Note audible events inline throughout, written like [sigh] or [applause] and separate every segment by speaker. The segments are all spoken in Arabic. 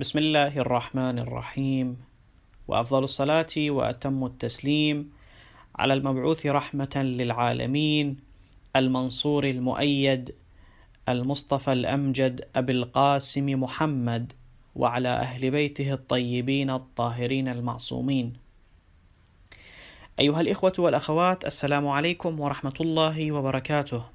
Speaker 1: بسم الله الرحمن الرحيم وافضل الصلاه واتم التسليم على المبعوث رحمه للعالمين المنصور المؤيد المصطفى الامجد ابي القاسم محمد وعلى اهل بيته الطيبين الطاهرين المعصومين ايها الاخوه والاخوات السلام عليكم ورحمه الله وبركاته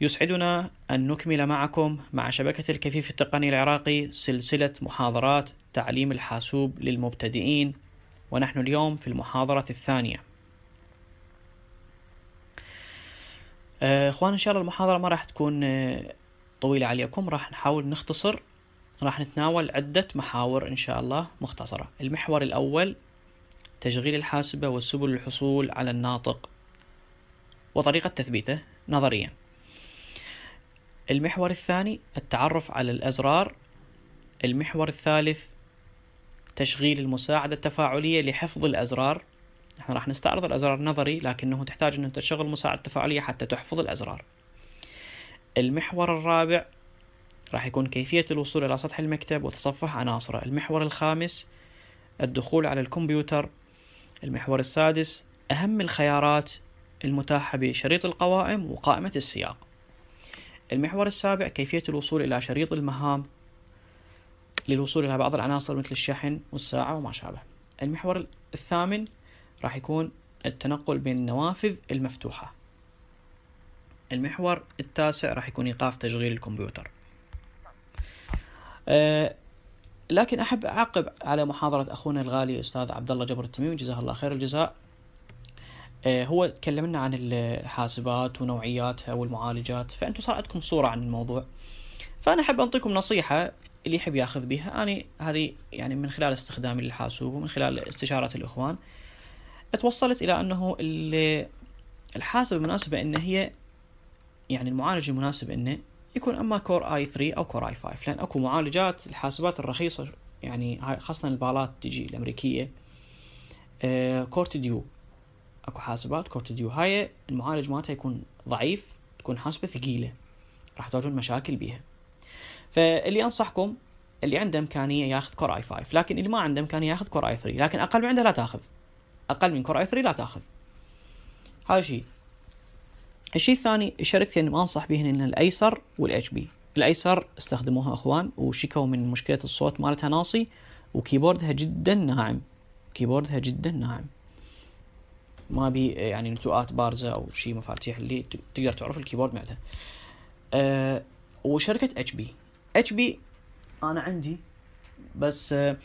Speaker 1: يسعدنا أن نكمل معكم مع شبكة الكفيف التقني العراقي سلسلة محاضرات تعليم الحاسوب للمبتدئين ونحن اليوم في المحاضرة الثانية آه، إخوان إن شاء الله المحاضرة ما راح تكون آه، طويلة عليكم راح نحاول نختصر راح نتناول عدة محاور إن شاء الله مختصرة المحور الأول تشغيل الحاسبة والسبل للحصول على الناطق وطريقة تثبيته نظرياً المحور الثاني التعرف على الأزرار المحور الثالث تشغيل المساعدة التفاعلية لحفظ الأزرار نحن راح نستعرض الأزرار نظري لكنه تحتاج أن تشغل مساعدة تفاعلية حتى تحفظ الأزرار المحور الرابع راح يكون كيفية الوصول إلى سطح المكتب وتصفح عناصره المحور الخامس الدخول على الكمبيوتر المحور السادس أهم الخيارات المتاحة بشريط القوائم وقائمة السياق المحور السابع كيفية الوصول إلى شريط المهام للوصول إلى بعض العناصر مثل الشحن والساعة وما شابه المحور الثامن راح يكون التنقل بين النوافذ المفتوحة المحور التاسع راح يكون إيقاف تشغيل الكمبيوتر أه، لكن أحب أعقب على محاضرة أخونا الغالي أستاذ عبد الله جبر التميمي جزاه الله خير الجزاء آه، هو تكلمنا عن الحاسبات ونوعياتها والمعالجات فانتم صار عندكم صوره عن الموضوع فانا احب انطيكم نصيحه اللي يحب ياخذ بها انا هذه يعني من خلال استخدامي للحاسوب ومن خلال استشاره الاخوان توصلت الى انه الحاسبه المناسبه انه هي يعني المعالج المناسب انه يكون اما كور اي 3 او كور اي 5 لان اكو معالجات الحاسبات الرخيصه يعني خاصه البالات تجي الامريكيه آه، كورت ديو اكو حاسبات كورتيديو هاي المعالج مالتها يكون ضعيف تكون حاسبه ثقيله راح تواجهون مشاكل بيها فاللي انصحكم اللي عنده امكانيه ياخذ كور اي 5 لكن اللي ما عنده امكانيه ياخذ كور اي 3 لكن اقل من عنده لا تاخذ اقل من كور اي 3 لا تاخذ هذا شيء الشيء الثاني الشركتين اللي ما انصح بهن الايسر والاتش بي الايسر استخدموها اخوان وشكوا من مشكله الصوت مالتها ناصي وكيبوردها جدا ناعم كيبوردها جدا ناعم ما بي يعني نتوءات بارزه او شيء مفاتيح اللي تقدر تعرف الكيبورد معدها أه وشركه اتش بي اتش بي انا عندي بس أه،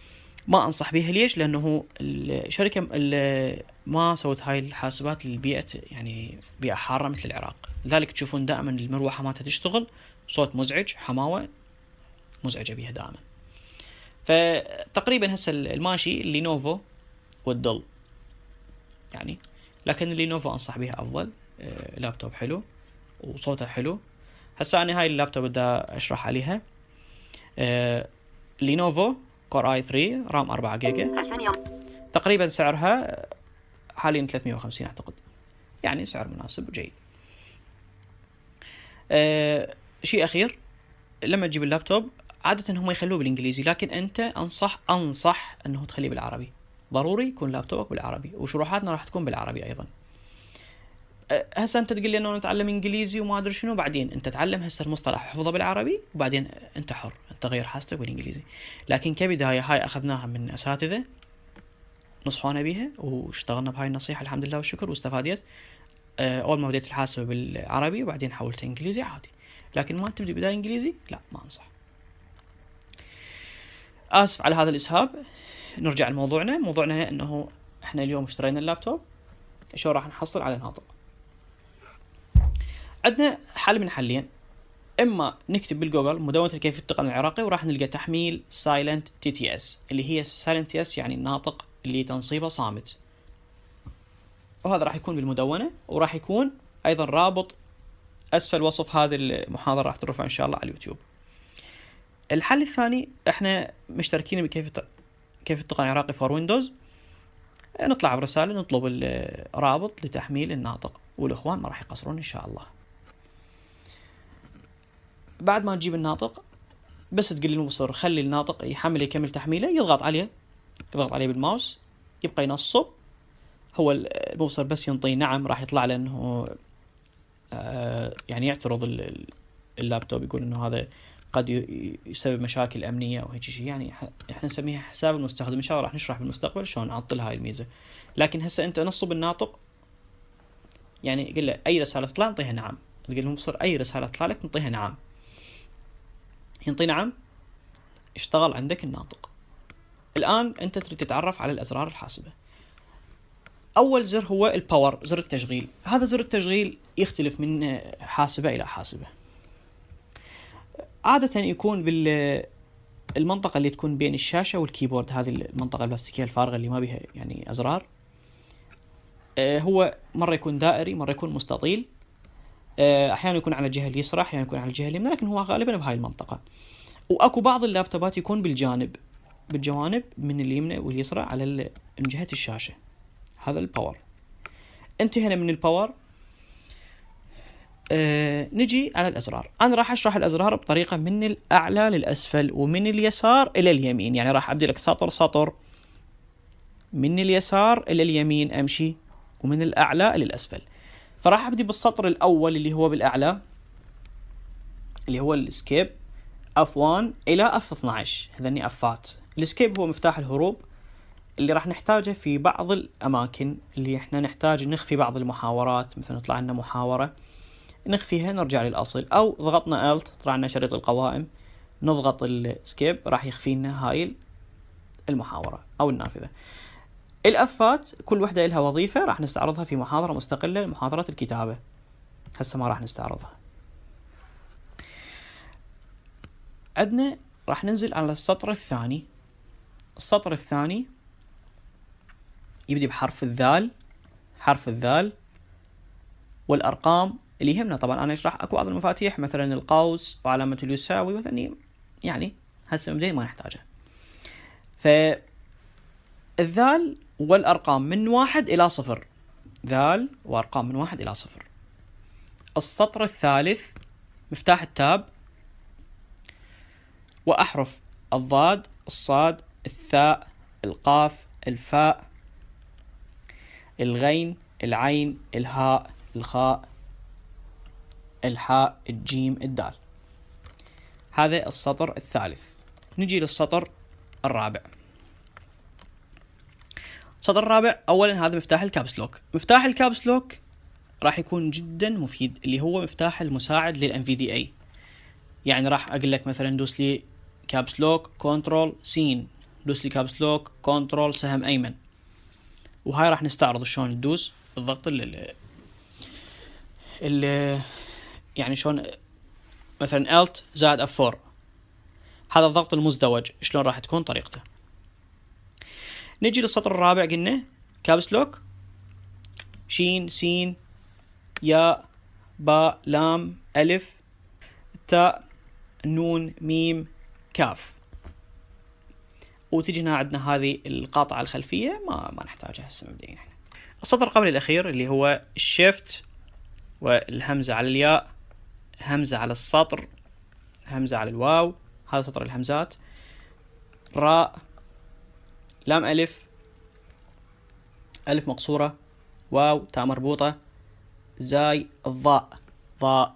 Speaker 1: ما انصح بها ليش لانه الشركه ما سوت هاي الحاسبات للبيئه يعني بيئه حاره مثل العراق لذلك تشوفون دائما المروحه مالتها تشتغل صوت مزعج حماوه مزعجه بيها دائما فتقريبا هسه الماشي لينوفو والدل يعني لكن لينوفو انصح بها افضل آه، لابتوب حلو وصوته حلو هسه انا هاي اللابتوب بدي اشرح عليها آه، لينوفو كور اي 3 رام 4 جيجا تقريبا سعرها آه، حاليا 350 اعتقد يعني سعر مناسب وجيد شيء اخير لما تجيب اللابتوب عاده هم يخلوه بالانجليزي لكن انت انصح انصح انه تخليه بالعربي ضروري يكون لابتوبك بالعربي وشروحاتنا راح تكون بالعربي ايضا أه، هسه انت تقول لي انه نتعلم انجليزي وما ادري شنو بعدين انت تعلم هسه المصطلح حفظه بالعربي وبعدين انت حر انت غير حاستك بالانجليزي لكن كبدايه هاي اخذناها من اساتذه نصحونا بها واشتغلنا بهاي النصيحه الحمد لله والشكر واستفاديت أه، اول ما بديت الحاسبه بالعربي وبعدين حولت انجليزي عادي لكن ما تبدي بدايه انجليزي لا ما انصح اسف على هذا الاسهاب نرجع لموضوعنا موضوعنا انه احنا اليوم اشترينا اللابتوب شو راح نحصل على ناطق عندنا حل من حلين اما نكتب بالجوجل مدونه كيف التقن العراقي وراح نلقى تحميل سايلنت تي تي اس اللي هي سايلنت تي اس يعني الناطق اللي تنصيبه صامت وهذا راح يكون بالمدونه وراح يكون ايضا رابط اسفل وصف هذه المحاضره راح ترفع ان شاء الله على اليوتيوب الحل الثاني احنا مشتركين بكيف كيف التقن العراقي فور ويندوز إيه، نطلع برسالة نطلب الرابط لتحميل الناطق والإخوان ما راح يقصرون إن شاء الله بعد ما تجيب الناطق بس تقول المبصر خلي الناطق يحمل يكمل تحميله يضغط عليه يضغط عليه بالماوس يبقى ينصب هو المبصر بس ينطي نعم راح يطلع له انه آه، يعني يعترض اللابتوب يقول انه هذا قد يسبب مشاكل امنيه او هيك شيء يعني احنا نسميها حساب المستخدم ان شاء الله راح نشرح بالمستقبل شلون نعطل هاي الميزه لكن هسه انت نصب الناطق يعني قل له اي رساله تطلع نعطيها نعم تقول لهم اي رساله تطلع لك نعطيها نعم ينطي نعم اشتغل عندك الناطق الان انت تريد تتعرف على الازرار الحاسبه اول زر هو الباور زر التشغيل هذا زر التشغيل يختلف من حاسبه الى حاسبه عادة يكون بال المنطقة اللي تكون بين الشاشة والكيبورد هذه المنطقة البلاستيكية الفارغة اللي ما بها يعني أزرار آه، هو مرة يكون دائري مرة يكون مستطيل آه، أحيانا يكون على الجهة اليسرى أحيانا يكون على الجهة اليمنى لكن هو غالبا بهاي المنطقة وأكو بعض اللابتوبات يكون بالجانب بالجوانب من اليمنى واليسرى على من جهة الشاشة هذا الباور انتهينا من الباور آه، نجي على الازرار انا راح اشرح الازرار بطريقه من الاعلى للاسفل ومن اليسار الى اليمين يعني راح ابدي لك سطر سطر من اليسار الى اليمين امشي ومن الاعلى الى الاسفل فراح ابدي بالسطر الاول اللي هو بالاعلى اللي هو الاسكيب اف 1 الي اف F12 هذني افات الاسكيب هو مفتاح الهروب اللي راح نحتاجه في بعض الاماكن اللي احنا نحتاج نخفي بعض المحاورات مثلا يطلع لنا محاوره نخفيها نرجع للأصل أو ضغطنا الت طلع لنا شريط القوائم نضغط السكيب راح يخفي لنا هاي المحاورة أو النافذة الأفات كل وحدة لها وظيفة راح نستعرضها في محاضرة مستقلة محاضرة الكتابة هسه ما راح نستعرضها عندنا راح ننزل على السطر الثاني السطر الثاني يبدي بحرف الذال حرف الذال والأرقام اللي يهمنا طبعا انا اشرح اكو بعض المفاتيح مثلا القوس وعلامة اليساوي مثلا يعني هسه مبدئيا ما نحتاجها فالذال والارقام من واحد الى صفر ذال وارقام من واحد الى صفر السطر الثالث مفتاح التاب وأحرف الضاد الصاد الثاء القاف الفاء الغين العين الهاء الخاء الحاء الجيم الدال هذا السطر الثالث نجي للسطر الرابع السطر الرابع اولا هذا مفتاح الكابس لوك مفتاح الكابس لوك راح يكون جدا مفيد اللي هو مفتاح المساعد للان في دي اي يعني راح اقول لك مثلا دوس لي كابس لوك كنترول سين دوس لي كابس لوك كنترول سهم ايمن وهاي راح نستعرض شلون ندوس بالضغط ال يعني شلون مثلا الت زائد F4 هذا الضغط المزدوج شلون راح تكون طريقته نجي للسطر الرابع قلنا كابس لوك شين سين ياء باء لام ألف تاء نون ميم كاف وتجي هنا عندنا هذه القاطعة الخلفية ما ما نحتاجها هسه مبدئيا احنا السطر قبل الأخير اللي هو الشيفت والهمزة على الياء همزة على السطر همزة على الواو هذا سطر الهمزات راء لام ألف ألف مقصورة واو تاء مربوطة زاي الضاء ضاء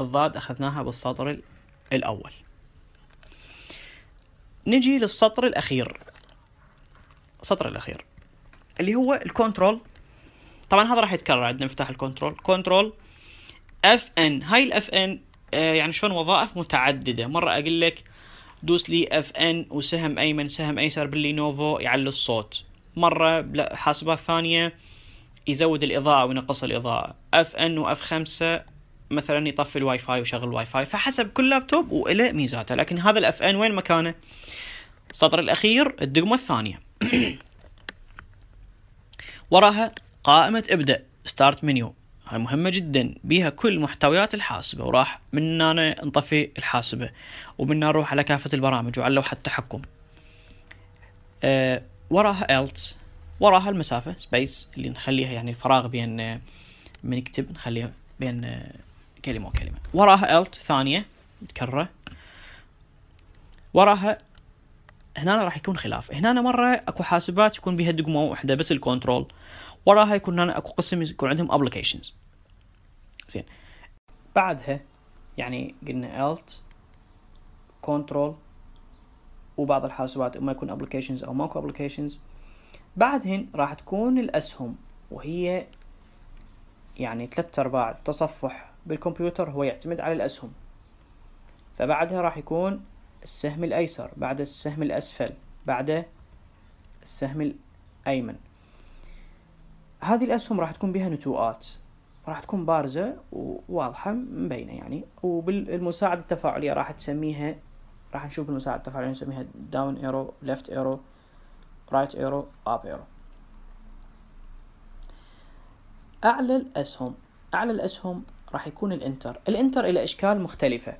Speaker 1: الضاد أخذناها بالسطر الأول نجي للسطر الأخير السطر الأخير اللي هو الكنترول طبعا هذا راح يتكرر عندنا مفتاح الكنترول كنترول اف ان هاي الاف ان آه، يعني شلون وظائف متعدده مره اقول لك دوس لي اف ان وسهم ايمن سهم ايسر باللينوفو يعلي الصوت مره حاسبه ثانيه يزود الاضاءه وينقص الاضاءه اف ان واف 5 مثلا يطفي الواي فاي ويشغل الواي فاي فحسب كل لابتوب وله ميزاته لكن هذا الاف ان وين مكانه السطر الاخير الدقمه الثانيه [coughs] وراها قائمه ابدا ستارت منيو هاي مهمة جدا بيها كل محتويات الحاسبة وراح من هنا نطفي الحاسبة ومن هنا نروح على كافة البرامج وعلى لوحة التحكم أه وراها ألت وراها المسافة سبيس اللي نخليها يعني الفراغ بين آه، من نكتب نخليها بين آه، كلمة وكلمة وراها ألت ثانية متكررة وراها هنا راح يكون خلاف هنا مرة اكو حاسبات يكون بها دقمة واحدة بس الكنترول وراها يكون هنا اكو قسم يكون عندهم applications زين بعدها يعني قلنا alt control وبعض الحاسوبات اما يكون applications او ماكو applications بعدهن راح تكون الاسهم وهي يعني ثلاثة ارباع التصفح بالكمبيوتر هو يعتمد على الاسهم فبعدها راح يكون السهم الايسر بعد السهم الاسفل بعد السهم الايمن هذه الأسهم راح تكون بها نتوءات راح تكون بارزة وواضحة مبينة يعني وبالمساعدة التفاعلية راح تسميها راح نشوف المساعدة التفاعلية نسميها داون ايرو ليفت ايرو رايت ايرو اب ايرو أعلى الأسهم أعلى الأسهم راح يكون الانتر الانتر إلى أشكال مختلفة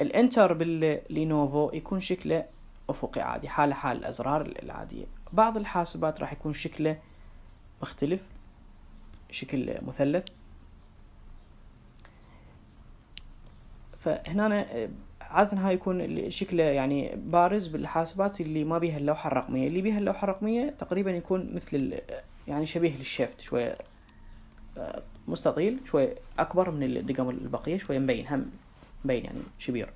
Speaker 1: الانتر باللينوفو يكون شكله أفقي عادي حاله حال الأزرار العادية بعض الحاسبات راح يكون شكله مختلف شكل مثلث فهنا عادة هاي يكون شكله يعني بارز بالحاسبات اللي ما بيها اللوحة الرقمية اللي بيها اللوحة الرقمية تقريبا يكون مثل يعني شبيه للشيفت شوية آه، مستطيل شوية أكبر من الدقم البقية شوية مبين هم مبين يعني شبير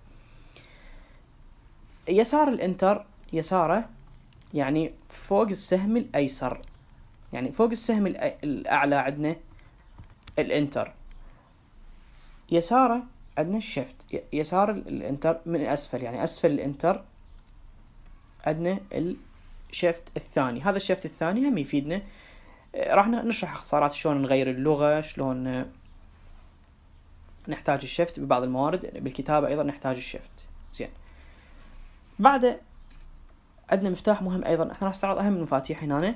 Speaker 1: يسار الانتر يساره يعني فوق السهم الأيسر يعني فوق السهم الأعلى عندنا الانتر يساره عندنا الشفت يسار الانتر من أسفل يعني أسفل الانتر عندنا الشفت الثاني هذا الشفت الثاني هم يفيدنا آه، راح نشرح اختصارات شلون نغير اللغة شلون آه، نحتاج الشفت ببعض الموارد بالكتابة أيضا نحتاج الشفت زين بعد عندنا مفتاح مهم أيضا احنا راح نستعرض أهم المفاتيح هنا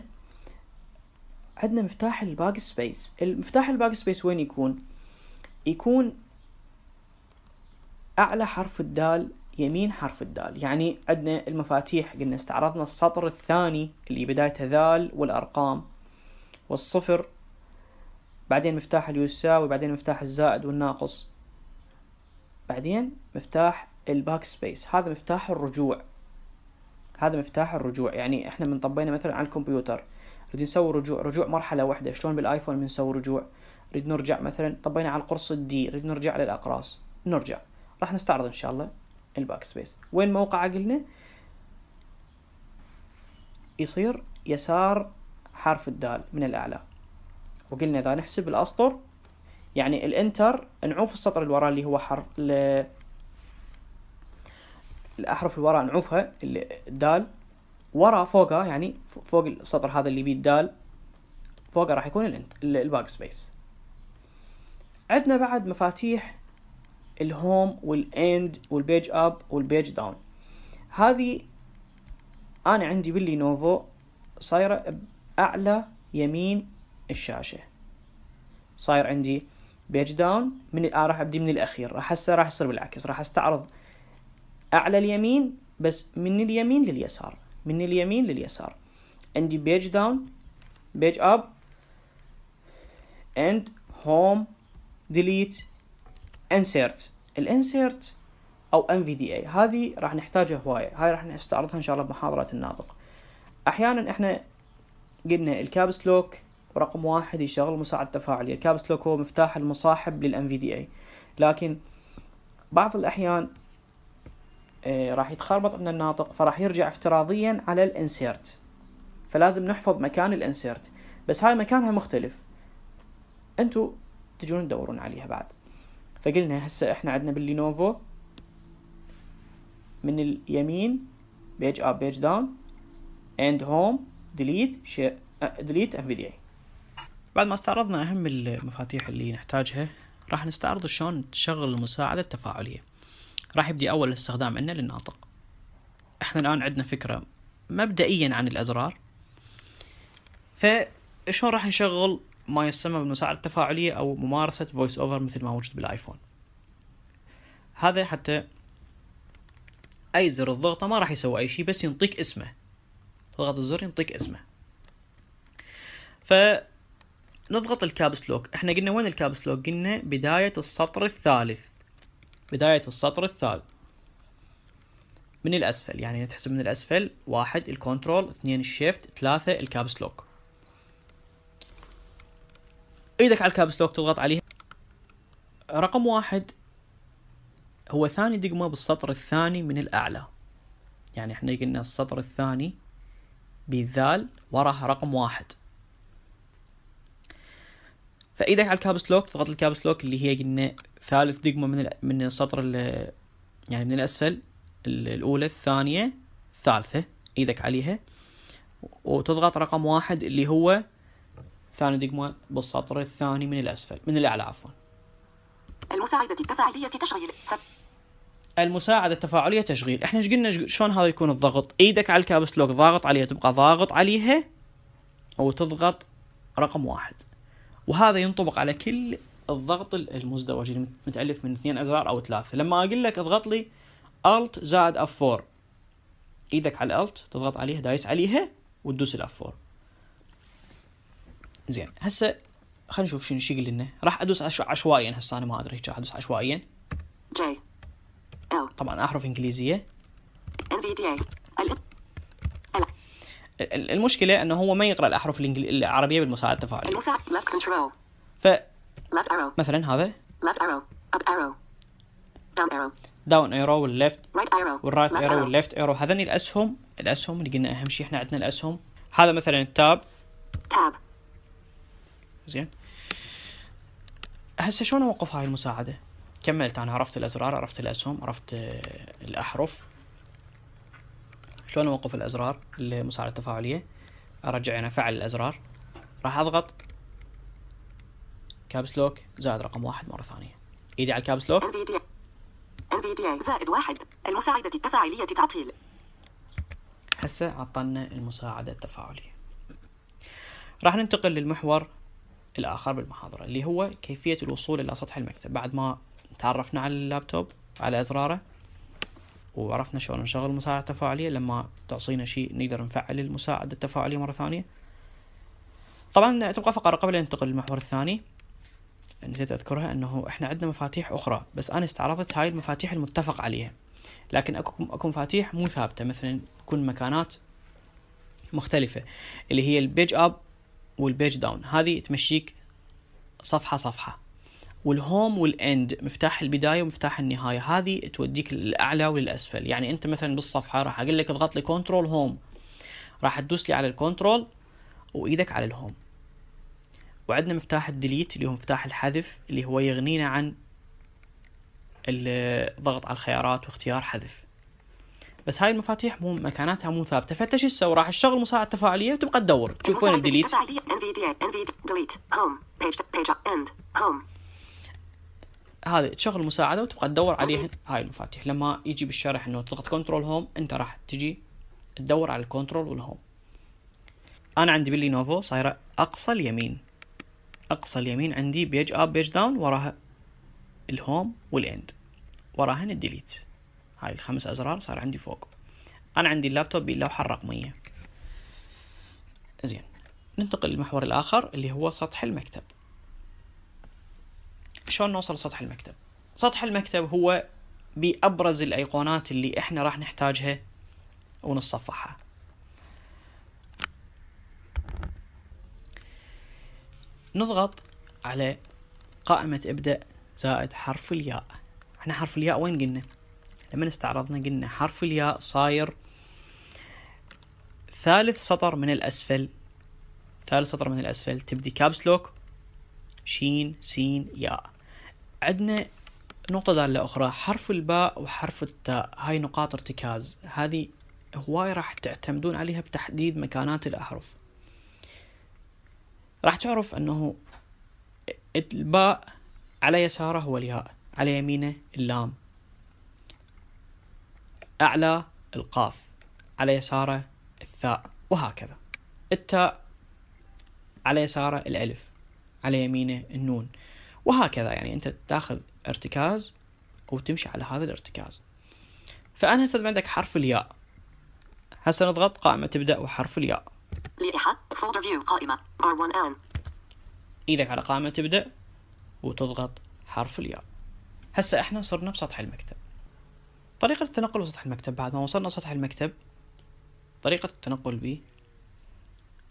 Speaker 1: عندنا مفتاح الباك سبيس المفتاح الباك سبيس وين يكون يكون اعلى حرف الدال يمين حرف الدال يعني عندنا المفاتيح قلنا استعرضنا السطر الثاني اللي بدايته ذال والارقام والصفر بعدين مفتاح اليساوي بعدين مفتاح الزائد والناقص بعدين مفتاح الباك سبيس هذا مفتاح الرجوع هذا مفتاح الرجوع يعني احنا من طبينا مثلا على الكمبيوتر نريد نسوي رجوع رجوع مرحله واحده شلون بالايفون بنسوي رجوع نريد نرجع مثلا طبينا على القرص الدي نريد نرجع للاقراص نرجع راح نستعرض ان شاء الله الباك سبيس وين موقعه قلنا يصير يسار حرف الدال من الاعلى وقلنا اذا نحسب الاسطر يعني الانتر نعوف السطر اللي وراه اللي هو حرف الاحرف اللي وراء نعوفها الدال ورا فوقها يعني فوق السطر هذا اللي بيه الدال فوقها راح يكون الباك سبيس عندنا بعد مفاتيح الهوم والاند والبيج اب والبيج داون هذه انا عندي باللي نوفو صايره باعلى يمين الشاشه صاير عندي بيج داون من آه راح ابدي من الاخير راح هسه راح يصير بالعكس راح استعرض اعلى اليمين بس من اليمين لليسار من اليمين لليسار عندي بيج داون بيج اب اند هوم ديليت انسيرت الانسيرت او ام في دي اي هذه راح نحتاجها هوايه هاي راح نستعرضها ان شاء الله بمحاضره الناطق احيانا احنا قلنا الكابس لوك رقم واحد يشغل مساعد تفاعلي الكابس لوك هو مفتاح المصاحب للام في دي اي لكن بعض الاحيان إيه، راح يتخربط عندنا الناطق فراح يرجع افتراضيا على الانسيرت فلازم نحفظ مكان الانسيرت بس هاي مكانها مختلف انتو تجون تدورون عليها بعد فقلنا هسه احنا عندنا باللينوفو من اليمين بيج اب بيج داون اند هوم ديليت ديليت ام دي اي بعد ما استعرضنا اهم المفاتيح اللي نحتاجها راح نستعرض شلون تشغل المساعدة التفاعلية راح يبدي أول استخدام لنا للناطق احنا الآن عندنا فكرة مبدئيا عن الأزرار فشلون راح نشغل ما يسمى بالمساعدة التفاعلية أو ممارسة فويس أوفر مثل ما موجود بالآيفون هذا حتى أي زر الضغطة ما راح يسوي أي شيء بس ينطيك اسمه تضغط الزر ينطيك اسمه فنضغط الكابس لوك احنا قلنا وين الكابس لوك قلنا بداية السطر الثالث بداية السطر الثالث من الأسفل يعني نتحسب من الأسفل واحد الكنترول اثنين الشيفت ثلاثة الكابس لوك ايدك على الكابس لوك تضغط عليها رقم واحد هو ثاني دقمة بالسطر الثاني من الأعلى يعني احنا قلنا السطر الثاني بالذال وراها رقم واحد فايدك على الكابس لوك تضغط الكابس لوك اللي هي قلنا ثالث دقمة من من السطر يعني من الأسفل الأولى الثانية الثالثة إيدك عليها وتضغط رقم واحد اللي هو ثاني دقمة بالسطر الثاني من الأسفل من الأعلى عفوا
Speaker 2: المساعدة التفاعلية تشغيل
Speaker 1: المساعدة التفاعلية تشغيل احنا ايش قلنا شلون هذا يكون الضغط ايدك على الكابس لوك ضاغط عليها تبقى ضاغط عليها وتضغط رقم واحد وهذا ينطبق على كل الضغط المزدوج متألف من اثنين أزرار أو ثلاثة لما أقول لك اضغط لي الت زائد اف 4 إيدك على الألت تضغط عليها دايس عليها وتدوس الاف 4 زين هسه خلينا نشوف شنو شقل لنا راح أدوس عشوائيا هسه أنا ما أدري راح أدوس عشوائيا جي L طبعا أحرف إنجليزية المشكلة أنه هو ما يقرأ الأحرف العربية بالمساعدة التفاعلية
Speaker 2: المساعد left control
Speaker 1: ف مثلا هذا داون ايرو والليفت والرايت ايرو والليفت ايرو هذني الاسهم الاسهم اللي قلنا اهم شيء احنا عندنا الاسهم هذا مثلا التاب تاب زين هسه شلون اوقف هاي المساعده كملت انا عرفت الازرار عرفت الاسهم عرفت آه، الاحرف شلون اوقف الازرار المساعده التفاعليه ارجع انا فعل الازرار راح اضغط كابس لوك زائد رقم واحد مرة ثانية ايدي على الكابس لوك
Speaker 2: NVDA زائد واحد المساعدة التفاعلية تعطيل
Speaker 1: هسه عطلنا المساعدة التفاعلية راح ننتقل للمحور الآخر بالمحاضرة اللي هو كيفية الوصول إلى سطح المكتب بعد ما تعرفنا على اللابتوب على أزراره وعرفنا شلون نشغل المساعدة التفاعلية لما تعصينا شيء نقدر نفعل المساعدة التفاعلية مرة ثانية طبعا تبقى فقرة قبل أن ننتقل للمحور الثاني نسيت اذكرها انه احنا عندنا مفاتيح اخرى بس انا استعرضت هاي المفاتيح المتفق عليها لكن اكو اكو مفاتيح مو ثابته مثلا تكون مكانات مختلفه اللي هي البيج اب والبيج داون هذه تمشيك صفحه صفحه والهوم والاند مفتاح البدايه ومفتاح النهايه هذه توديك للاعلى وللاسفل يعني انت مثلا بالصفحه راح اقول لك اضغط لي كنترول هوم راح تدوس لي على الكنترول وايدك على الهوم وعندنا مفتاح الديليت اللي هو مفتاح الحذف اللي هو يغنينا عن الضغط على الخيارات واختيار حذف بس هاي المفاتيح مو مكاناتها مو ثابته فانت شو تسوي راح تشغل مساعد تفاعليه وتبقى تدور تشوف وين الديليت هذا تشغل مساعده وتبقى تدور عليها هاي المفاتيح لما يجي بالشرح انه تضغط كنترول هوم انت راح تجي تدور على الكنترول والهوم انا عندي بلي نوفو صايره اقصى اليمين اقصى اليمين عندي بيج اب بيج داون وراها الهوم والاند وراهن الديليت هاي الخمس ازرار صار عندي فوق انا عندي اللابتوب باللوحه الرقميه زين ننتقل للمحور الاخر اللي هو سطح المكتب شلون نوصل لسطح المكتب سطح المكتب هو بابرز الايقونات اللي احنا راح نحتاجها ونصفحها نضغط على قائمة ابدأ زائد حرف الياء احنا حرف الياء وين قلنا لما استعرضنا قلنا حرف الياء صاير ثالث سطر من الأسفل ثالث سطر من الأسفل تبدي كابس لوك شين سين ياء عندنا نقطة دالة أخرى حرف الباء وحرف التاء هاي نقاط ارتكاز هذه هواي راح تعتمدون عليها بتحديد مكانات الأحرف راح تعرف أنه الباء على يساره هو الياء على يمينه اللام أعلى القاف على يساره الثاء وهكذا التاء على يساره الألف على يمينه النون وهكذا يعني أنت تاخذ ارتكاز وتمشي على هذا الارتكاز فأنا هسه عندك حرف الياء هسه نضغط قائمة تبدأ وحرف الياء
Speaker 2: لائحة فولدر فيو قائمة R1N
Speaker 1: إيدك على قائمة تبدأ وتضغط حرف الياء هسا احنا صرنا بسطح المكتب طريقة التنقل بسطح المكتب بعد ما وصلنا سطح المكتب طريقة التنقل به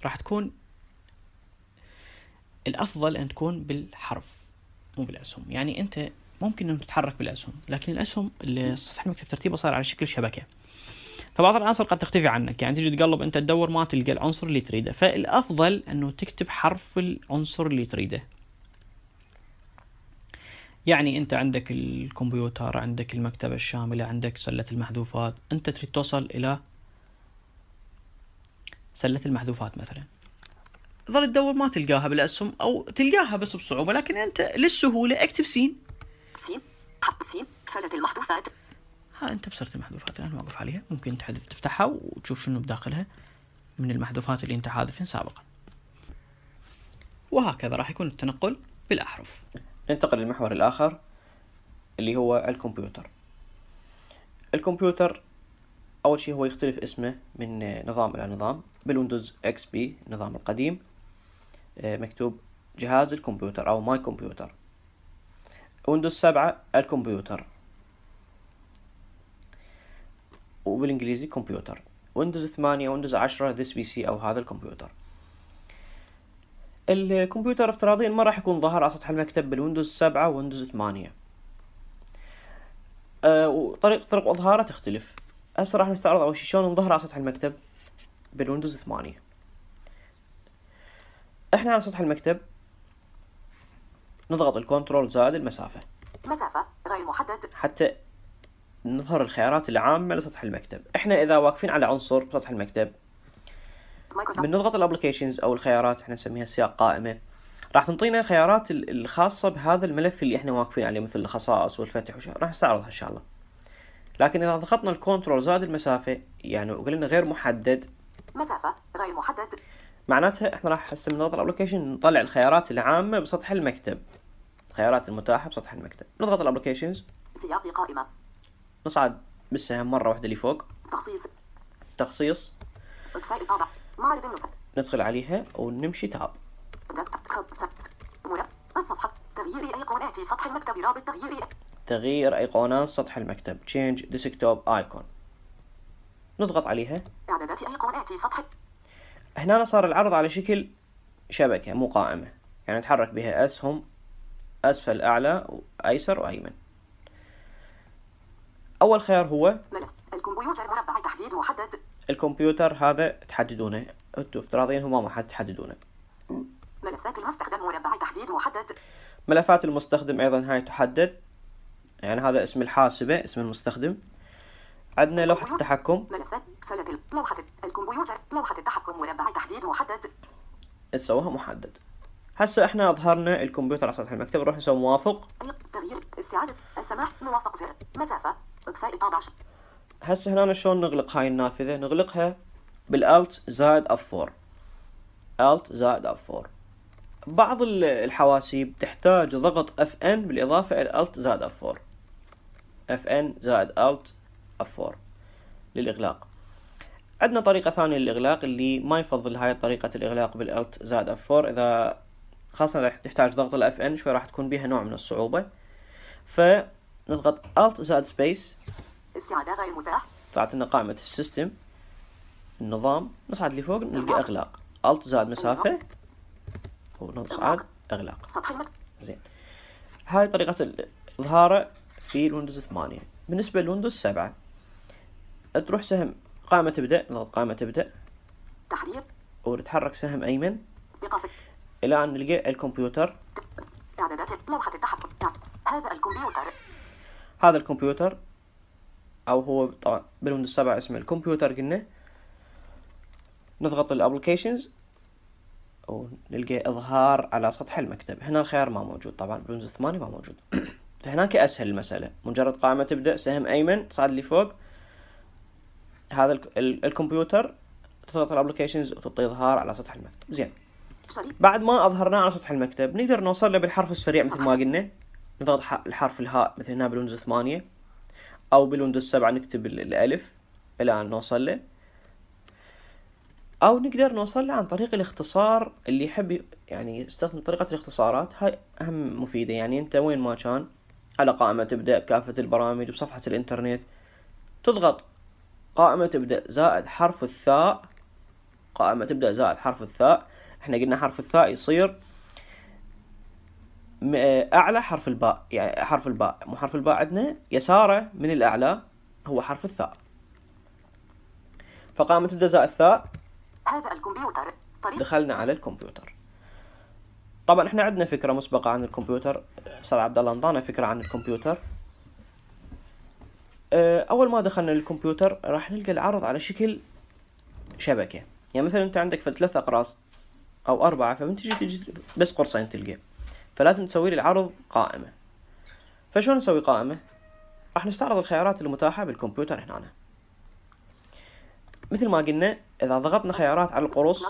Speaker 1: راح تكون الأفضل أن تكون بالحرف مو بالأسهم يعني أنت ممكن أن تتحرك بالأسهم لكن الأسهم اللي سطح المكتب ترتيبه صار على شكل شبكة فبعض العناصر قد تختفي عنك يعني تجي تقلب انت تدور ما تلقى العنصر اللي تريده فالافضل انه تكتب حرف العنصر اللي تريده يعني انت عندك الكمبيوتر عندك المكتبة الشاملة عندك سلة المحذوفات انت تريد توصل الى سلة المحذوفات مثلا ظل تدور ما تلقاها بالاسهم او تلقاها بس بصعوبة لكن انت للسهولة اكتب سين سين حق سين سلة المحذوفات ها انت بصرت المحذوفات الان واقف عليها ممكن تحذف تفتحها وتشوف شنو بداخلها من المحذوفات اللي انت حاذفين سابقا وهكذا راح يكون التنقل بالاحرف ننتقل للمحور الاخر اللي هو الكمبيوتر الكمبيوتر اول شيء هو يختلف اسمه من نظام الى نظام بالويندوز اكس بي النظام القديم آه، مكتوب جهاز الكمبيوتر او ماي كمبيوتر ويندوز سبعة الكمبيوتر وبالانجليزي كمبيوتر ويندوز 8 ويندوز 10 ذس بي سي او هذا الكمبيوتر الكمبيوتر افتراضيا ما راح يكون ظاهر على سطح المكتب بالويندوز 7 ويندوز 8 وطريقة أه، وطريق طرق اظهاره تختلف هسه راح نستعرض اول شيء شلون نظهر على سطح المكتب بالويندوز 8 احنا على سطح المكتب نضغط الكنترول زائد المسافة
Speaker 2: مسافة غير محدد
Speaker 1: حتى نظهر الخيارات العامة لسطح المكتب احنا اذا واقفين على عنصر بسطح المكتب بنضغط الابلكيشنز او الخيارات احنا نسميها سياق قائمة راح تنطينا خيارات الخاصة بهذا الملف اللي احنا واقفين عليه مثل الخصائص والفتح وش راح نستعرضها ان شاء الله لكن اذا ضغطنا الكنترول زائد المسافة يعني وقلنا غير محدد
Speaker 2: مسافة غير محدد
Speaker 1: معناتها احنا راح هسه من الابلكيشن نطلع الخيارات العامة بسطح المكتب الخيارات المتاحة بسطح المكتب نضغط الابلكيشنز
Speaker 2: سياق قائمة
Speaker 1: نصعد بالسهم مرة واحدة لفوق تخصيص تخصيص
Speaker 2: اطفاء معرض النسخ
Speaker 1: ندخل عليها ونمشي تاب
Speaker 2: الصفحة تغيير ايقونات سطح المكتب رابط تغيير
Speaker 1: تغيير ايقونات سطح المكتب change desktop icon نضغط عليها
Speaker 2: اعدادات ايقونات سطح
Speaker 1: هنا صار العرض على شكل شبكة مو قائمة يعني نتحرك بها اسهم اسفل اعلى ايسر وايمن اول خيار هو
Speaker 2: الكمبيوتر مربع تحديد محدد
Speaker 1: الكمبيوتر هذا تحددونه انتم افتراضيين هم ما حد تحددونه
Speaker 2: ملفات المستخدم مربع تحديد محدد
Speaker 1: ملفات المستخدم ايضا هاي تحدد يعني هذا اسم الحاسبه اسم المستخدم عندنا لوحة التحكم
Speaker 2: ملفات سلة لوحة الكمبيوتر لوحة التحكم مربع تحديد محدد
Speaker 1: سواها محدد هسه احنا اظهرنا الكمبيوتر على سطح المكتب نروح نسوي موافق
Speaker 2: تغيير استعادة السماح موافق زر مسافة اطفاء
Speaker 1: هسه هنا شلون نغلق هاي النافذة نغلقها بالالت زائد اف 4 الت زائد اف 4 بعض الحواسيب تحتاج ضغط اف ان بالاضافة الى الت زائد اف 4 اف ان زائد الت اف 4 للاغلاق عندنا طريقة ثانية للإغلاق اللي ما يفضل هاي طريقة الإغلاق بالألت زائد اف 4 إذا خاصة إذا تحتاج ضغط الاف ان شوي راح تكون بيها نوع من الصعوبة ف نضغط Alt زائد سبيس
Speaker 2: استعادة غير متاح
Speaker 1: تعطينا قائمة السيستم النظام نصعد لفوق نلقى إغلاق Alt زائد مسافة ونصعد إغلاق زين هاي طريقة إظهاره في الويندوز 8 بالنسبة للويندوز 7 تروح سهم قائمة تبدأ نضغط قائمة تبدأ تحرير ونتحرك سهم أيمن بقفل إلى أن نلقى الكمبيوتر
Speaker 2: إعدادات لوحة التحكم هذا الكمبيوتر
Speaker 1: هذا الكمبيوتر او هو طبعا بالويندوز 7 اسمه الكمبيوتر قلنا نضغط الابلكيشنز ونلقى اظهار على سطح المكتب هنا الخيار ما موجود طبعا بالويندوز 8 ما موجود [clears throat] فهناك اسهل المسألة مجرد قائمة تبدأ سهم ايمن تصعد لفوق هذا الكمبيوتر تضغط الابلكيشنز وتعطي اظهار على سطح المكتب زين بعد ما اظهرناه على سطح المكتب نقدر نوصل له بالحرف السريع مثل ما قلنا نضغط الحرف الهاء مثل هنا بالويندوز 8 أو بالويندوز 7 نكتب الألف الى ان نوصل له أو نقدر نوصل له عن طريق الاختصار اللي يحب يعني يستخدم طريقة الاختصارات هاي أهم مفيدة يعني أنت وين ما كان على قائمة تبدأ بكافة البرامج بصفحة الإنترنت تضغط قائمة تبدأ زائد حرف الثاء قائمة تبدأ زائد حرف الثاء احنا قلنا حرف الثاء يصير آه، اعلى حرف الباء يعني حرف الباء مو حرف الباء عندنا يساره من الاعلى هو حرف الثاء فقامت بجزاء الثاء
Speaker 2: هذا الكمبيوتر
Speaker 1: طريق دخلنا على الكمبيوتر طبعا احنا عندنا فكره مسبقه عن الكمبيوتر استاذ عبد الله انطانا فكره عن الكمبيوتر آه، اول ما دخلنا للكمبيوتر راح نلقى العرض على شكل شبكه يعني مثلا انت عندك في ثلاث اقراص او اربعه فمن تجي تجي بس قرصين تلقى فلازم تسوي لي العرض قائمة فشلون نسوي قائمة؟ راح نستعرض الخيارات المتاحة بالكمبيوتر هنا أنا. مثل ما قلنا إذا ضغطنا خيارات على القرص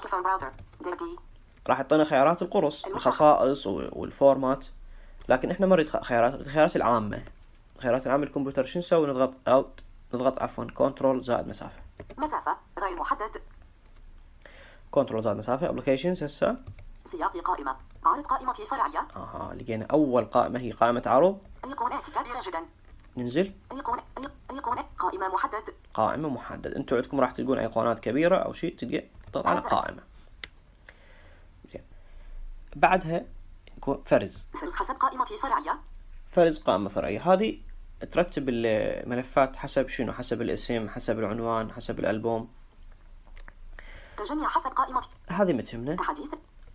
Speaker 1: راح يعطينا خيارات القرص الخصائص والفورمات لكن احنا ما نريد خيارات الخيارات العامة الخيارات العامة الكمبيوتر شو نسوي نضغط Alt نضغط عفوا كنترول زائد مسافة
Speaker 2: مسافة غير محدد
Speaker 1: كنترول زائد مسافة ابلكيشنز هسه
Speaker 2: سياق قائمة عرض قائمة فرعية
Speaker 1: اها لقينا أول قائمة هي قائمة عرض
Speaker 2: أيقونات كبيرة جدا
Speaker 1: ننزل أيقونة
Speaker 2: أيقونة قائمة محدد
Speaker 1: قائمة محدد أنتم عندكم راح تلقون أيقونات كبيرة أو شيء تلقى تضغط على قائمة زين بعدها يكون فرز
Speaker 2: فرز حسب قائمة فرعية
Speaker 1: فرز قائمة فرعية هذه ترتب الملفات حسب شنو حسب الاسم حسب العنوان حسب الألبوم
Speaker 2: تجميع حسب قائمة
Speaker 1: هذه ما تهمنا تحديث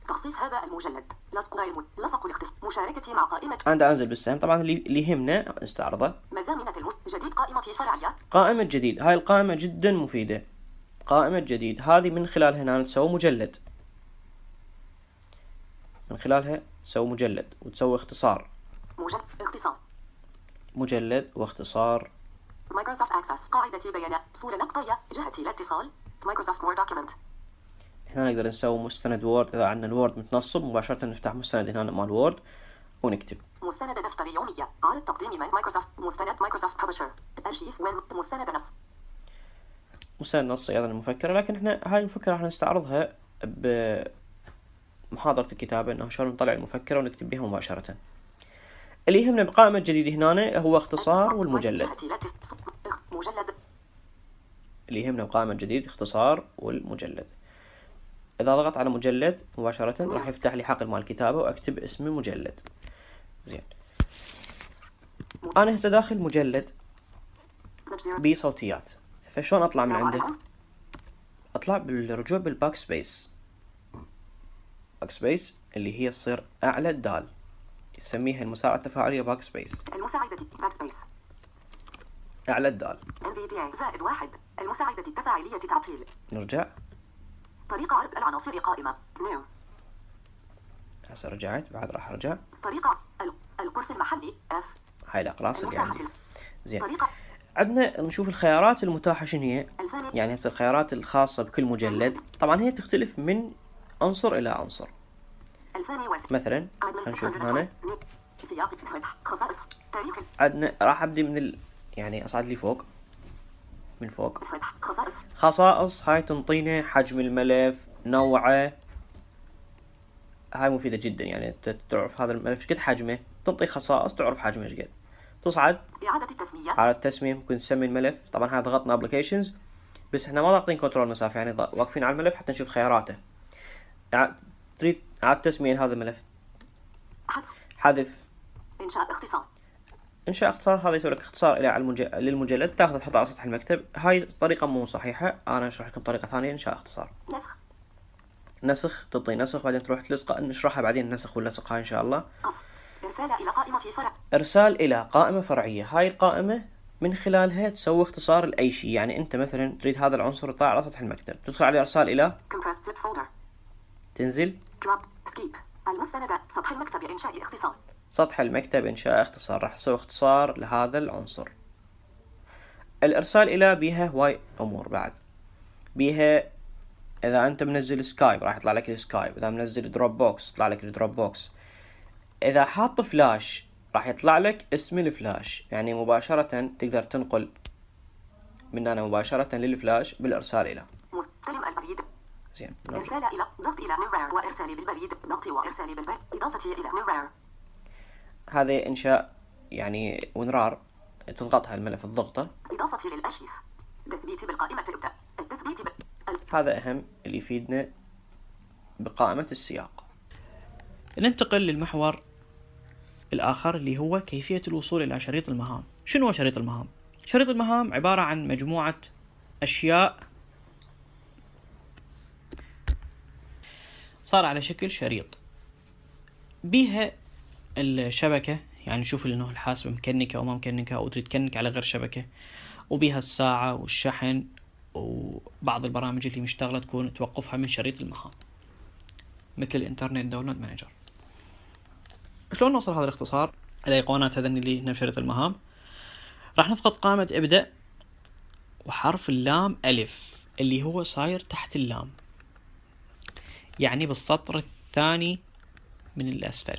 Speaker 2: تخصيص هذا المجلد لصق غير لصق الاختصاص مشاركتي مع قائمة
Speaker 1: أنا أنزل بالسهم طبعا اللي يهمنا استعرضه
Speaker 2: مزامنة المج... جديد قائمة فرعية
Speaker 1: قائمة جديد هاي القائمة جدا مفيدة قائمة جديد هذه من خلال هنا نسوي مجلد من خلالها تسوي مجلد وتسوي اختصار
Speaker 2: مجلد اختصار
Speaker 1: مجلد واختصار
Speaker 2: مايكروسوفت اكسس قاعدتي بيانات صورة نقطية جهتي الاتصال مايكروسوفت وورد دوكيمنت
Speaker 1: هنا نقدر نسوي مستند وورد إذا عندنا الوورد متنصب مباشرة نفتح مستند هنا مال وورد ونكتب
Speaker 2: مستند دفتر يومية عرض تقديمي من مايكروسوفت مستند مايكروسوفت بابشر أرشيف وين مستند نص
Speaker 1: مستند نص أيضا المفكرة لكن احنا هاي المفكرة راح نستعرضها ب محاضرة الكتابة انه شلون نطلع المفكرة ونكتب بها مباشرة. اللي يهمنا بالقائمة الجديدة هنا هو اختصار والمجلد. اللي يهمنا بالقائمة الجديد اختصار والمجلد. إذا ضغط على مجلد مباشرة راح يفتح لي حقل مال الكتابة وأكتب اسم مجلد زين أنا هسه داخل مجلد بصوتيات فشلون أطلع من عنده؟ أطلع بالرجوع بالباك سبيس باك سبيس اللي هي تصير أعلى الدال يسميها المساعدة التفاعلية باك سبيس
Speaker 2: المساعدة باك سبيس أعلى الدال NVDA زائد واحد المساعدة التفاعلية تعطيل نرجع طريقة عرض العناصر قائمة نيو
Speaker 1: هسه آه، رجعت بعد راح ارجع
Speaker 2: طريقة القرص المحلي اف
Speaker 1: هاي الاقراص اللي يعني. عندي زين طريقة عندنا نشوف الخيارات المتاحة شنو هي يعني هسه الخيارات الخاصة بكل مجلد طبعا هي تختلف من عنصر إلى عنصر مثلا نشوف هنا عندنا راح ابدي من ال... يعني اصعد لي فوق من فوق خصائص خصائص هاي تنطينا حجم الملف نوعه هاي مفيدة جدا يعني تعرف هذا الملف شقد حجمه تنطي خصائص تعرف حجمه شقد تصعد
Speaker 2: إعادة التسمية على
Speaker 1: التسمية ممكن تسمي الملف طبعا هاي ضغطنا ابلكيشنز بس احنا ما ضاغطين كنترول مسافة يعني واقفين على الملف حتى نشوف خياراته تريد إعادة تسمية هذا الملف حذف حذف
Speaker 2: إنشاء اختصار
Speaker 1: إنشاء اختصار هذا يسوي لك اختصار إلى للمجلد تاخذه تحطه على سطح المكتب هاي طريقة مو صحيحة أنا أشرح لكم طريقة ثانية إنشاء اختصار نسخ نسخ تعطي نسخ بعدين تروح تلصقه نشرحها بعدين النسخ واللصق هاي إن شاء الله قص. إرسال
Speaker 2: إلى قائمة فرع
Speaker 1: إرسال إلى قائمة فرعية هاي القائمة من خلالها تسوي اختصار لأي شيء يعني أنت مثلا تريد هذا العنصر يطلع على سطح المكتب تدخل عليه إرسال إلى تنزل
Speaker 2: دروب سطح المكتب اختصار
Speaker 1: سطح المكتب إنشاء اختصار راح أسوي اختصار لهذا العنصر الإرسال إلى بيها هواي أمور بعد بيها إذا أنت منزل سكايب راح يطلع لك السكايب إذا منزل دروب بوكس يطلع لك الدروب بوكس إذا حاط فلاش راح يطلع لك اسم الفلاش يعني مباشرة تقدر تنقل من هنا مباشرة للفلاش بالإرسال إلى مستلم البريد زين إرسال
Speaker 2: إلى ضغط إلى نيرار وإرسالي بالبريد ضغط وإرسالي بالبريد إضافة إلى نيرار
Speaker 1: هذا إنشاء يعني ونرار تضغطها الملف الضغطة إضافة للاشيخ
Speaker 2: تثبيت بالقائمة ابدأ التثبيت
Speaker 1: ب... هذا أهم اللي يفيدنا بقائمة السياق ننتقل للمحور الآخر اللي هو كيفية الوصول إلى شريط المهام شنو هو شريط المهام؟ شريط المهام عبارة عن مجموعة أشياء صار على شكل شريط بها الشبكة يعني شوف اللي هو الحاسب مكنكة أو ما مكنكة أو تتكنك على غير شبكة وبيها الساعة والشحن وبعض البرامج اللي مشتغلة تكون توقفها من شريط المهام مثل الانترنت داونلود مانجر شلون نوصل هذا الاختصار الايقونات هذني اللي هنا شريط المهام راح نضغط قائمة ابدأ وحرف اللام ألف اللي هو صاير تحت اللام يعني بالسطر الثاني من الأسفل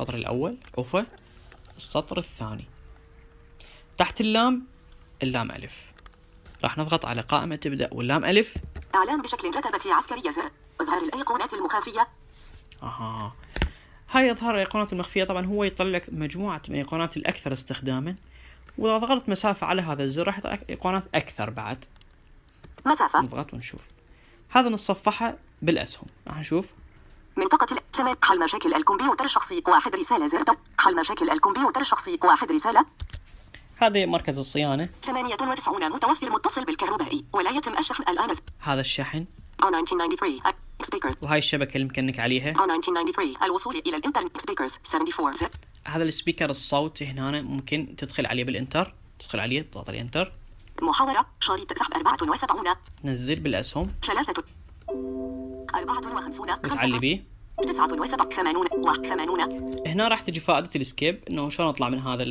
Speaker 1: السطر الأول عفوا السطر الثاني تحت اللام اللام ألف راح نضغط على قائمة تبدأ واللام ألف
Speaker 2: إعلان بشكل رتبة عسكرية زر إظهار الأيقونات المخافية
Speaker 1: أها هاي إظهار الأيقونات المخفية طبعا هو يطلع لك مجموعة من الأيقونات الأكثر استخداما وإذا ضغطت مسافة على هذا الزر راح يطلع أيقونات أكثر بعد مسافة نضغط ونشوف هذا نصفحها بالأسهم راح نشوف
Speaker 2: منطقة ثمان حل مشاكل الكمبيوتر الشخصي واحد رسالة زر حل مشاكل الكمبيوتر الشخصي واحد رسالة
Speaker 1: هذه مركز الصيانة
Speaker 2: 98 متوفر متصل بالكهربائي ولا يتم الشحن الآن
Speaker 1: هذا الشحن
Speaker 2: uh,
Speaker 1: وهاي الشبكة اللي مكنك عليها
Speaker 2: الوصول إلى الإنترنت سبيكرز 74
Speaker 1: هذا السبيكر الصوت هنا ممكن تدخل عليه بالإنتر تدخل عليه تضغط الإنتر
Speaker 2: محاورة شريط سحب 74
Speaker 1: نزل بالأسهم
Speaker 2: ثلاثة 54 بتعلي بيه 89
Speaker 1: هنا راح تجي فائدة الاسكيب انه شلون اطلع من هذا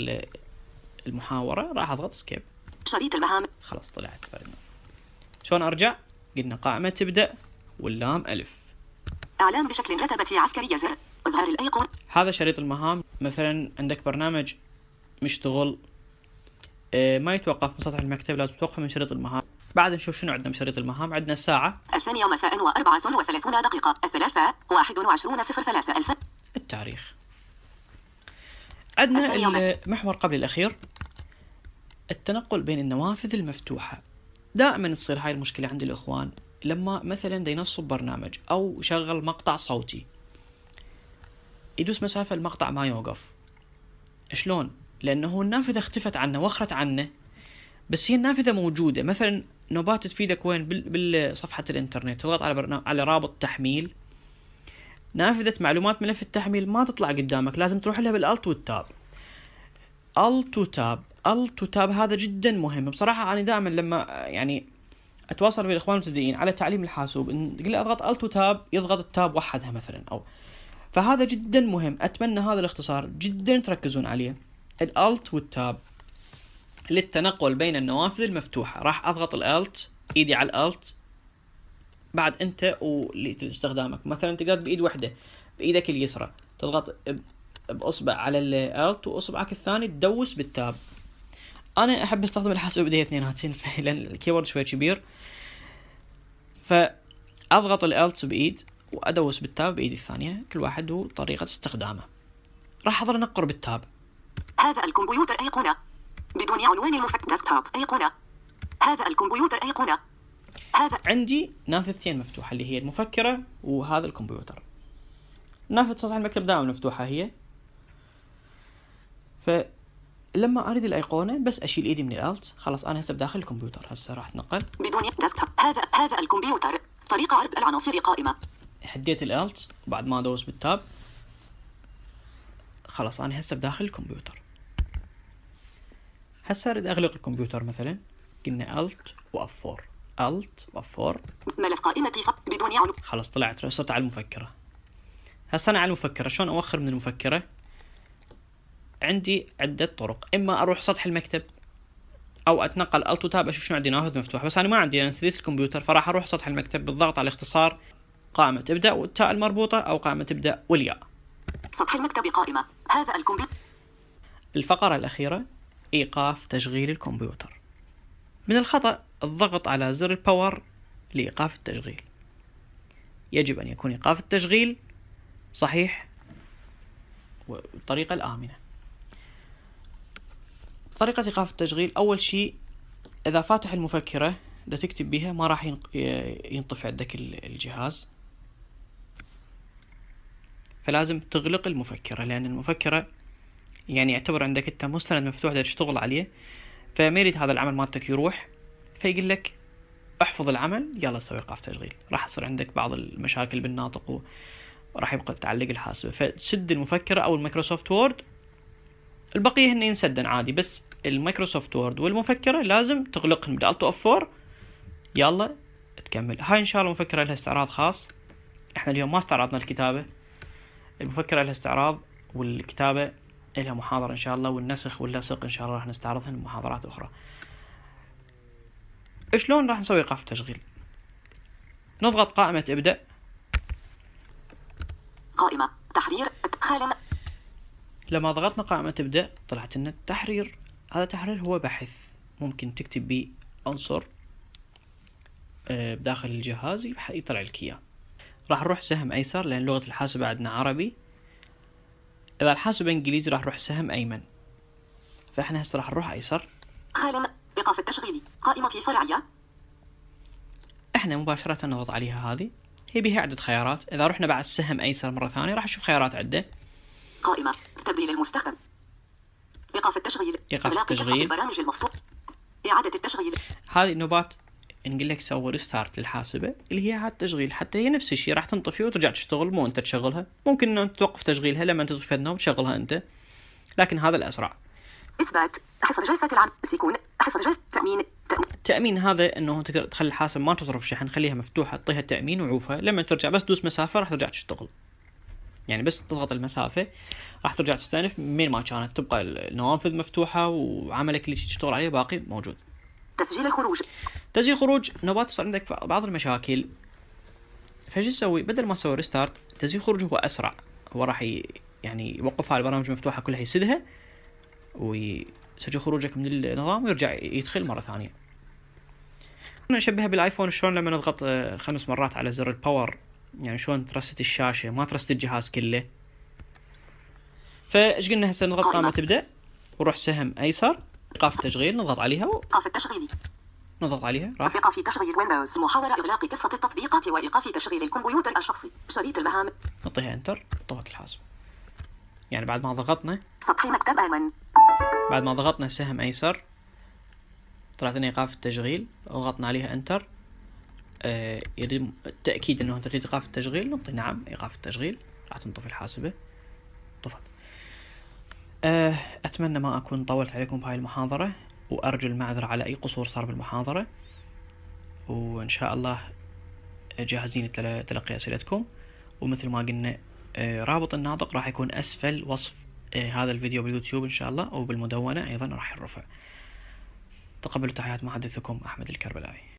Speaker 1: المحاورة راح اضغط سكيب شريط المهام خلاص طلعت فرنا شلون ارجع قلنا قائمة تبدأ واللام ألف
Speaker 2: اعلام بشكل رتبتي عسكري زر اظهر الايقون
Speaker 1: هذا شريط المهام مثلا عندك برنامج مشتغل آه، ما يتوقف من سطح المكتب لازم توقف من شريط المهام بعد نشوف شنو عندنا بشريط المهام عندنا الساعة
Speaker 2: الثانية مساء وأربعة وثلاثون دقيقة الثلاثاء واحد وعشرون صفر ثلاثة الف
Speaker 1: التاريخ عندنا المحور قبل الأخير التنقل بين النوافذ المفتوحة دائما تصير هاي المشكلة عند الإخوان لما مثلا ينصب برنامج أو شغل مقطع صوتي يدوس مسافة المقطع ما يوقف شلون؟ لأنه النافذة اختفت عنه وخرت عنه بس هي النافذة موجودة مثلا نوبات تفيدك وين بالصفحة الانترنت تضغط على برنامج على رابط تحميل نافذة معلومات ملف التحميل ما تطلع قدامك لازم تروح لها بالالت والتاب الت وتاب الت وتاب هذا جدا مهم بصراحة انا دائما لما يعني اتواصل بالاخوان المبتدئين على تعليم الحاسوب تقول لي اضغط الت وتاب يضغط التاب وحدها مثلا او فهذا جدا مهم اتمنى هذا الاختصار جدا تركزون عليه الالت والتاب للتنقل بين النوافذ المفتوحة راح أضغط الألت إيدي على الألت بعد أنت واستخدامك مثلا تقدر بإيد واحدة بإيدك اليسرى تضغط بإصبع على الألت وإصبعك الثاني تدوس بالتاب أنا أحب أستخدم الحاسوب بإيدي اثنيناتين [laughs] لأن الكيبورد شوي كبير فأضغط الألت بإيد وأدوس بالتاب بإيدي الثانية كل واحد وطريقة استخدامه راح أضل أنقر بالتاب
Speaker 2: هذا الكمبيوتر أيقونة بدون عنوان المفك ديسكتوب أيقونة هذا الكمبيوتر أيقونة
Speaker 1: هذا عندي نافذتين مفتوحة اللي هي المفكرة وهذا الكمبيوتر نافذة سطح المكتب دائما مفتوحة هي فلما اريد الايقونه بس اشيل ايدي من الالت خلاص انا هسه بداخل الكمبيوتر هسه راح اتنقل
Speaker 2: بدون ديسكتوب هذا هذا الكمبيوتر طريقة عرض العناصر قائمة
Speaker 1: حديت الالت بعد ما ادوس بالتاب خلاص انا هسه بداخل الكمبيوتر هسه اريد اغلق الكمبيوتر مثلا قلنا الت واف 4 الت واف 4
Speaker 2: ملف قائمتي بدون علو
Speaker 1: خلص طلعت صرت على المفكرة هسه انا على المفكرة شلون اوخر من المفكرة عندي عدة طرق اما اروح سطح المكتب او اتنقل الت وتاب اشوف شنو عندي ناهض مفتوح بس انا ما عندي انا سديت الكمبيوتر فراح اروح سطح المكتب بالضغط على اختصار قائمة ابدأ والتاء المربوطة او قائمة ابدأ والياء
Speaker 2: سطح المكتب قائمة هذا الكمبيوتر
Speaker 1: الفقرة الأخيرة إيقاف تشغيل الكمبيوتر من الخطأ الضغط على زر الباور لإيقاف التشغيل يجب أن يكون إيقاف التشغيل صحيح والطريقة الآمنة طريقة إيقاف التشغيل أول شيء إذا فاتح المفكرة دا تكتب بها ما راح ينطفع عندك الجهاز فلازم تغلق المفكرة لأن المفكرة يعني يعتبر عندك انت مستند مفتوح تشتغل عليه فميريت هذا العمل مالتك يروح فيقول لك احفظ العمل يلا سوي ايقاف تشغيل راح يصير عندك بعض المشاكل بالناطق وراح يبقى تعلق الحاسبه فتسد المفكره او المايكروسوفت وورد البقيه هن ينسدن عادي بس المايكروسوفت وورد والمفكره لازم تغلقهم بالالت اوف 4 يلا تكمل هاي ان شاء الله مفكره لها استعراض خاص احنا اليوم ما استعرضنا الكتابه المفكره لها استعراض والكتابه لها محاضرة إن شاء الله والنسخ واللصق إن شاء الله راح نستعرضها محاضرات أخرى شلون راح نسوي إيقاف التشغيل نضغط قائمة ابدأ
Speaker 2: قائمة تحرير خال
Speaker 1: لما ضغطنا قائمة ابدأ طلعت لنا التحرير هذا تحرير هو بحث ممكن تكتب به عنصر آه، بداخل الجهاز يطلع لك اياه راح نروح سهم ايسر لان لغه الحاسب عندنا عربي اذا الحاسب انجليزي راح نروح سهم ايمن فاحنا هسه راح نروح ايسر
Speaker 2: حالا ايقاف التشغيلي قائمة فرعية
Speaker 1: احنا مباشرة نضغط عليها هذه هي بها عدة خيارات اذا رحنا بعد سهم ايسر مرة ثانية راح نشوف خيارات عدة
Speaker 2: قائمة تبديل المستخدم ايقاف التشغيل ايقاف التشغيل البرامج المفتوح إعادة التشغيل
Speaker 1: هذه نوبات نقول لك سوي ريستارت للحاسبه اللي هي عاد تشغيل حتى هي نفس الشيء راح تنطفي وترجع تشتغل مو انت تشغلها ممكن انه توقف تشغيلها لما تطفي النوم وتشغلها انت لكن هذا الاسرع
Speaker 2: اثبات حفظ جلسات العام سيكون حفظ جلسة تامين
Speaker 1: التأمين هذا انه تقدر تخلي الحاسب ما تصرف شحن خليها مفتوحة اعطيها التأمين وعوفها لما ترجع بس تدوس مسافة راح ترجع تشتغل يعني بس تضغط المسافة راح ترجع تستأنف من ما كانت تبقى النوافذ مفتوحة وعملك اللي تشتغل عليه باقي موجود تسجيل الخروج تسجيل الخروج نوبات تصير عندك بعض المشاكل فايش تسوي بدل ما تسوي ريستارت تسجيل الخروج هو اسرع هو راح ي... يعني يوقفها البرامج المفتوحه كلها يسدها ويسجل خروجك من النظام ويرجع يدخل مره ثانيه انا اشبهها بالايفون شلون لما نضغط آه، خمس مرات على زر الباور يعني شلون ترست الشاشه ما ترست الجهاز كله فايش قلنا هسه نضغط قامه طيب. تبدا وروح سهم ايسر ايقاف التشغيل نضغط عليها و... ايقاف التشغيل نضغط عليها راح
Speaker 2: ايقاف تشغيل ويندوز محاولة اغلاق كفه التطبيقات وايقاف تشغيل الكمبيوتر الشخصي شريط المهام
Speaker 1: نعطيها انتر طفت الحاسب يعني بعد ما ضغطنا
Speaker 2: سطح مكتب ايمن
Speaker 1: بعد ما ضغطنا سهم ايسر طلعت لنا ايقاف التشغيل ضغطنا عليها انتر آه يريد التاكيد انه تريد ايقاف التشغيل نعطي نعم ايقاف التشغيل راح تنطفي الحاسبه أه، أتمنى ما أكون طولت عليكم بهاي المحاضرة وأرجو المعذرة على أي قصور صار بالمحاضرة وإن شاء الله جاهزين لتلقي أسئلتكم ومثل ما قلنا أه، رابط الناطق راح يكون أسفل وصف أه، هذا الفيديو باليوتيوب إن شاء الله أو بالمدونة أيضا راح يرفع تقبلوا تحيات محدثكم أحمد الكربلائي